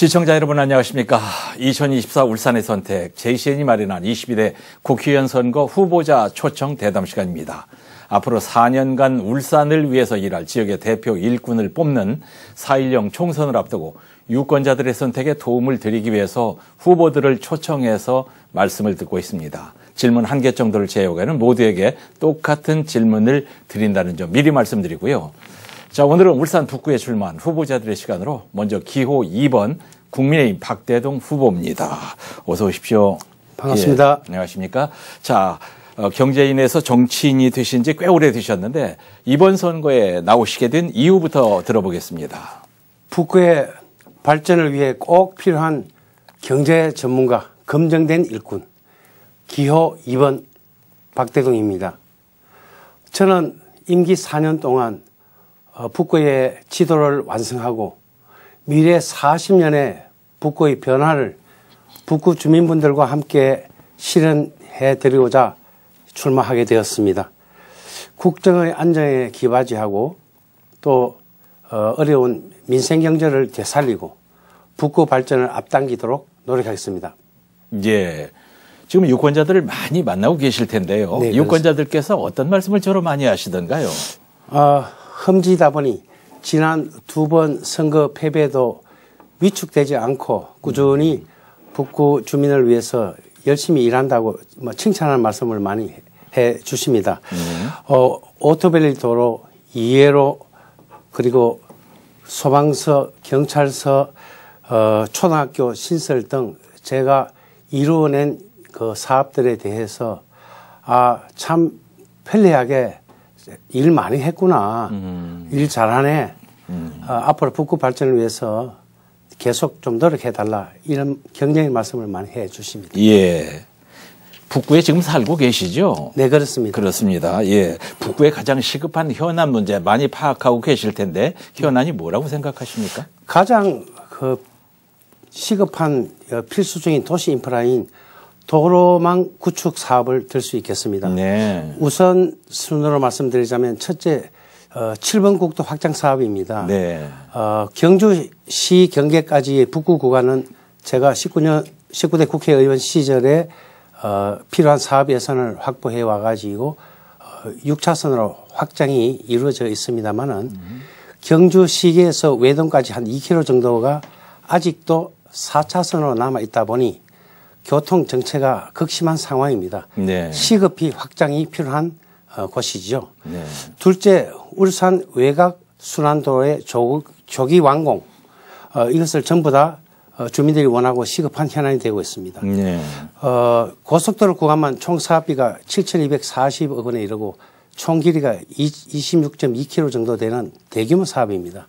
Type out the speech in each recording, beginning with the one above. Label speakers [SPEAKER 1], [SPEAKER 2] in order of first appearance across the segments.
[SPEAKER 1] 시청자 여러분 안녕하십니까. 2024 울산의 선택 JCN이 마련한 21대 국회의원 선거 후보자 초청 대담 시간입니다. 앞으로 4년간 울산을 위해서 일할 지역의 대표 일꾼을 뽑는 4.10 총선을 앞두고 유권자들의 선택에 도움을 드리기 위해서 후보들을 초청해서 말씀을 듣고 있습니다. 질문 한 개 정도를 제외하고는 모두에게 똑같은 질문을 드린다는 점 미리 말씀드리고요. 자, 오늘은 울산 북구에 출마한 후보자들의 시간으로 먼저 기호 2번 국민의힘 박대동 후보입니다. 어서 오십시오.
[SPEAKER 2] 반갑습니다.
[SPEAKER 1] 예, 안녕하십니까. 자, 어, 경제인에서 정치인이 되신 지 꽤 오래 되셨는데 이번
[SPEAKER 2] 선거에 나오시게 된 이유부터 들어보겠습니다. 북구의 발전을 위해 꼭 필요한 경제 전문가, 검증된 일꾼, 기호 2번 박대동입니다. 저는 임기 4년 동안 어, 북구의 지도를 완성하고 미래 40년의 북구의 변화를 북구 주민분들과 함께 실현해 드리고자 출마하게 되었습니다. 국정의 안정에 기바지하고 또 어, 어려운 민생 경제를 되살리고 북구 발전을 앞당기도록 노력하겠습니다. 예. 지금 유권자들을
[SPEAKER 1] 많이 만나고 계실 텐데요. 네, 유권자들께서 어떤 말씀을 저로 많이 하시던가요?
[SPEAKER 2] 어, 험지다 보니 지난 두 번 선거 패배도 위축되지 않고 꾸준히 북구 주민을 위해서 열심히 일한다고 뭐 칭찬하는 말씀을 많이 해 주십니다. 네. 어, 오토밸리 도로 이해로 그리고 소방서, 경찰서, 어, 초등학교 신설 등 제가 이루어낸 그 사업들에 대해서 아, 참 편리하게 일 많이 했구나. 음. 일 잘하네. 음. 어, 앞으로 북구 발전을 위해서 계속 좀 노력해달라. 이런 경쟁의 말씀을 많이 해 주십니다.
[SPEAKER 1] 예. 북구에 지금 살고 계시죠? 네, 그렇습니다. 그렇습니다. 예. 북구에 가장 시급한 현안 문제 많이 파악하고 계실 텐데 현안이 뭐라고 생각하십니까?
[SPEAKER 2] 가장 그 시급한 어, 필수적인 도시 인프라인 도로망 구축 사업을 들 수 있겠습니다.
[SPEAKER 1] 네.
[SPEAKER 2] 우선 순으로 말씀드리자면 첫째 어, 7번 국도 확장 사업입니다. 네. 어, 경주시 경계까지의 북구 구간은 제가 19년 19대 국회의원 시절에 어, 필요한 사업 예산을 확보해 와가지고 어, 6차선으로 확장이 이루어져 있습니다만은 음. 경주시에서 외동까지 한 2km 정도가 아직도 4차선으로 남아 있다 보니 교통 정체가 극심한 상황입니다. 네. 시급히 확장이 필요한 어, 곳이죠. 네. 둘째, 울산 외곽 순환도로의 조, 조기 완공 어, 이것을 전부 다 어, 주민들이 원하고 시급한 현안이 되고 있습니다. 네. 어, 고속도로 구간만 총 사업비가 7,240억 원에 이르고 총 길이가 26.2km 정도 되는 대규모 사업입니다.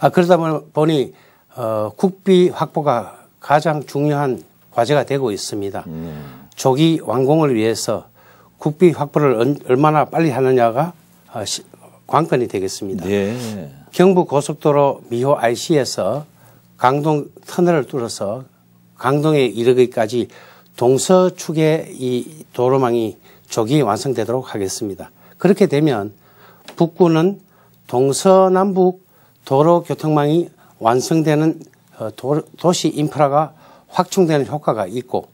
[SPEAKER 2] 아, 그러다 보니 어, 국비 확보가 가장 중요한 과제가 되고 있습니다. 음. 조기 완공을 위해서 국비 확보를 얼마나 빨리 하느냐가 어, 관건이 되겠습니다. 예. 경부 고속도로 미호 IC에서 강동 터널을 뚫어서 강동에 이르기까지 동서축의 이 도로망이 조기 완성되도록 하겠습니다. 그렇게 되면 북구는 동서남북 도로교통망이 완성되는 어, 도시 인프라가 확충되는 효과가 있고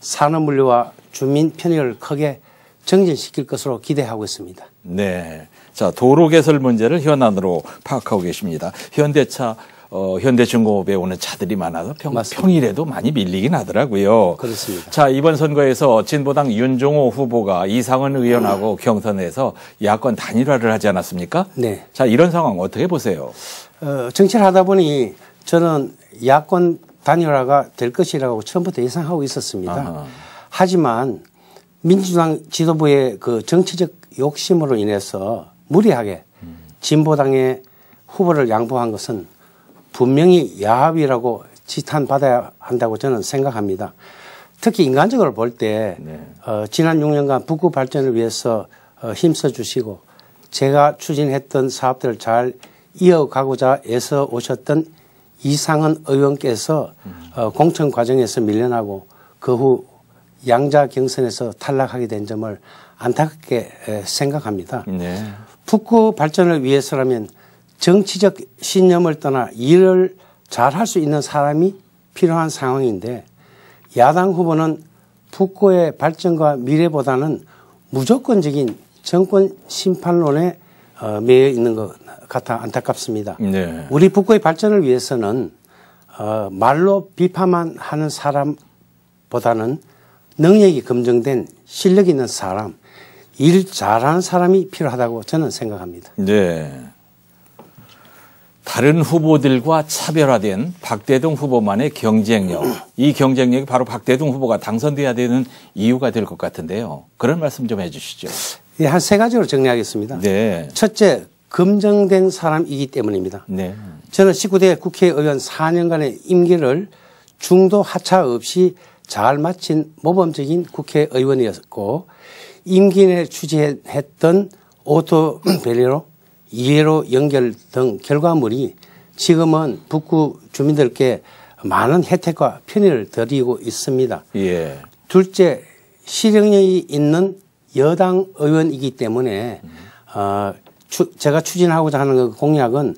[SPEAKER 2] 산업 물류와 주민 편익을 크게 정진시킬 것으로 기대하고 있습니다.
[SPEAKER 1] 네. 자, 도로 개설 문제를 현안으로 파악하고 계십니다. 현대차 어, 현대중공업에 오는 차들이 많아서 평, 평일에도 많이 밀리긴 하더라고요. 그렇습니다. 자, 이번 선거에서 진보당 윤종호 후보가 이상은 의원하고 음. 경선에서 야권 단일화를 하지 않았습니까? 네. 자, 이런 상황 어떻게 보세요?
[SPEAKER 2] 어, 정치를 하다 보니 저는 야권 단일화가 될 것이라고 처음부터 예상하고 있었습니다. 아하. 하지만 민주당 지도부의 그 정치적 욕심으로 인해서 무리하게 진보당의 후보를 양보한 것은 분명히 야합이라고 지탄받아야 한다고 저는 생각합니다. 특히 인간적으로 볼때 네. 어, 지난 6년간 북구 발전을 위해서 어, 힘써 주시고 제가 추진했던 사업들을 잘 이어가고자 해서 오셨던 이상은 의원께서 어, 공천 과정에서 밀려나고 그 후 양자 경선에서 탈락하게 된 점을 안타깝게 생각합니다. 네. 북구 발전을 위해서라면 정치적 신념을 떠나 일을 잘할수 있는 사람이 필요한 상황인데 야당 후보는 북구의 발전과 미래보다는 무조건적인 정권 심판론에 어, 매여 있는 것 같아 안타깝습니다. 네. 우리 북구의 발전을 위해서는 어, 말로 비판만 하는 사람보다는 능력이 검증된 실력 있는 사람, 일 잘하는 사람이 필요하다고 저는 생각합니다.
[SPEAKER 1] 네. 다른 후보들과 차별화된 박대동 후보만의 경쟁력, 이 경쟁력이 바로 박대동 후보가 당선돼야 되는 이유가 될 것 같은데요. 그런 말씀 좀 해주시죠.
[SPEAKER 2] 예, 한세 가지로 정리하겠습니다. 네. 첫째, 검증된 사람이기 때문입니다. 네. 저는 19대 국회의원 4년간의 임기를 중도 하차 없이 잘 마친 모범적인 국회의원이었고 임기 내 추진했던 오토벨리로 이해로 연결 등 결과물이 지금은 북구 주민들께 많은 혜택과 편의를 드리고 있습니다. 예. 둘째, 실행력이 있는 여당 의원이기 때문에 음. 어, 추, 제가 추진하고자 하는 그 공약은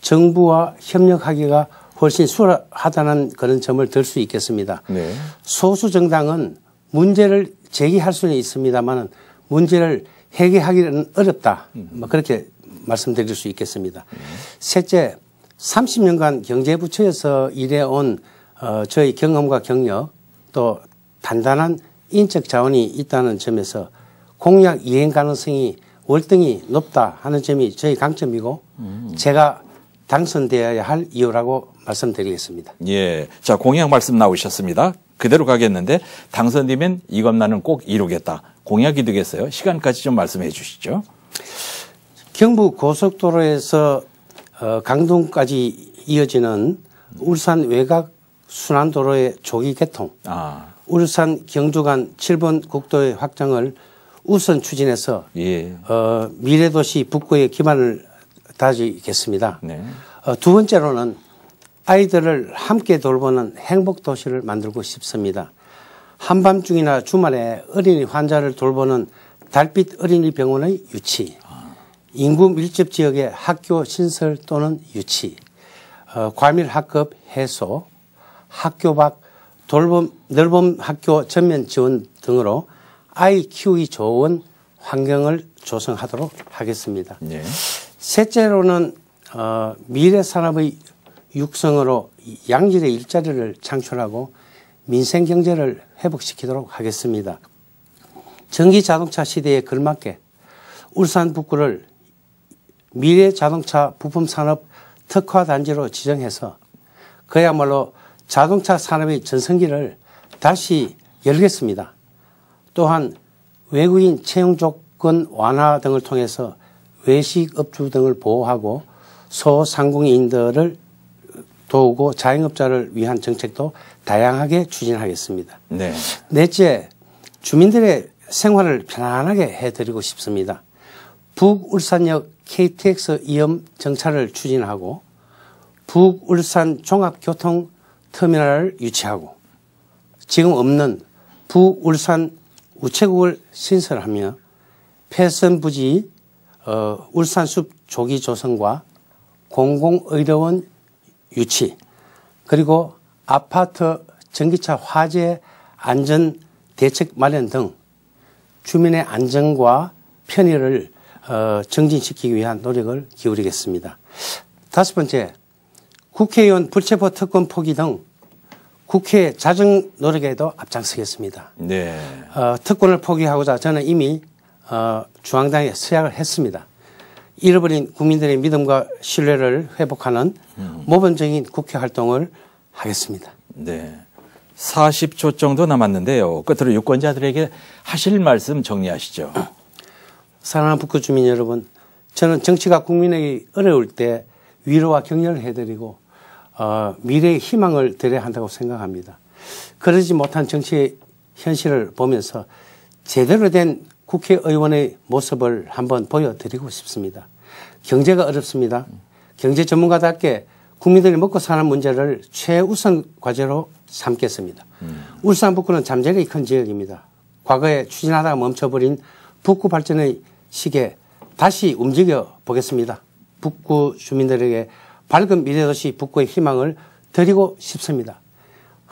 [SPEAKER 2] 정부와 협력하기가 훨씬 수월하다는 그런 점을 들 수 있겠습니다. 네. 소수 정당은 문제를 제기할 수는 있습니다만 문제를 해결하기는 어렵다. 뭐 그렇게 말씀드릴 수 있겠습니다. 네. 셋째, 30년간 경제부처에서 일해온 어, 저희 경험과 경력 또 단단한 인적 자원이 있다는 점에서 공약 이행 가능성이 월등히 높다 하는 점이 저희 강점이고 음. 제가 당선되어야 할 이유라고 말씀드리겠습니다.
[SPEAKER 1] 예. 자, 공약 말씀 나오셨습니다. 그대로 가겠는데 당선되면 이것 나는 꼭
[SPEAKER 2] 이루겠다. 공약이 되겠어요. 시간까지 좀 말씀해 주시죠. 경부 고속도로에서 어, 강동까지 이어지는 울산 외곽 순환도로의 조기 개통, 아. 울산 경주 간 7번 국도의 확장을 우선 추진해서 예. 어, 미래도시 북구의 기반을 다지겠습니다. 네. 어, 두 번째로는 아이들을 함께 돌보는 행복 도시를 만들고 싶습니다. 한밤중이나 주말에 어린이 환자를 돌보는 달빛 어린이 병원의 유치, 인구 밀집 지역의 학교 신설 또는 유치, 어, 과밀 학급 해소, 학교 밖 돌봄 넓은 학교 전면 지원 등으로 아이 키우기 좋은 환경을 조성하도록 하겠습니다. 네. 셋째로는 어, 미래 산업의 육성으로 양질의 일자리를 창출하고 민생 경제를 회복시키도록 하겠습니다. 전기 자동차 시대에 걸맞게 울산 북구를 미래 자동차 부품 산업 특화 단지로 지정해서 그야말로 자동차 산업의 전성기를 다시 열겠습니다. 또한 외국인 채용 조건 완화 등을 통해서 외식 업주 등을 보호하고 소상공인들을 도우고 자영업자를 위한 정책도 다양하게 추진하겠습니다. 네. 넷째, 주민들의 생활을 편안하게 해드리고 싶습니다. 북울산역 KTX 이음 정차를 추진하고 북울산 종합교통터미널을 유치하고 지금 없는 북울산 우체국을 신설하며 폐선 부지 어, 울산숲 조기 조성과 공공의료원 유치 그리고 아파트 전기차 화재 안전 대책 마련 등 주민의 안전과 편의를 어, 정진시키기 위한 노력을 기울이겠습니다. 다섯 번째, 국회의원 불체포 특권 포기 등 국회 자정 노력에도 앞장서겠습니다. 네. 어, 특권을 포기하고자 저는 이미 어, 중앙당에 서약을 했습니다. 잃어버린 국민들의 믿음과 신뢰를 회복하는 음. 모범적인 국회 활동을 하겠습니다. 네. 40초 정도
[SPEAKER 1] 남았는데요.
[SPEAKER 2] 끝으로 유권자들에게 하실 말씀 정리하시죠. 사랑하는 북구 주민 여러분, 저는 정치가 국민에게 어려울 때 위로와 격려를 해드리고 어, 미래의 희망을 드려야 한다고 생각합니다. 그러지 못한 정치 현실을 보면서 제대로 된 국회의원의 모습을 한번 보여드리고 싶습니다. 경제가 어렵습니다. 경제 전문가답게 국민들이 먹고 사는 문제를 최우선 과제로 삼겠습니다. 음. 울산 북구는 잠재력이 큰 지역입니다. 과거에 추진하다가 멈춰버린 북구 발전의 시계 다시 움직여 보겠습니다. 북구 주민들에게 밝은 미래도시 북구의 희망을 드리고 싶습니다.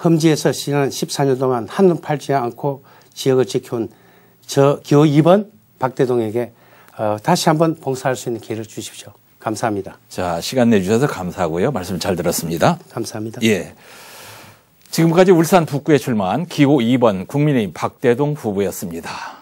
[SPEAKER 2] 험지에서 지난 14년 동안 한눈 팔지 않고 지역을 지켜온 저 기호 2번 박대동에게 어, 다시 한번 봉사할 수 있는 기회를 주십시오. 감사합니다.
[SPEAKER 1] 자, 시간 내주셔서 감사하고요. 말씀 잘 들었습니다. 감사합니다. 예. 지금까지 울산 북구에 출마한 기호 2번 국민의힘 박대동 후보였습니다.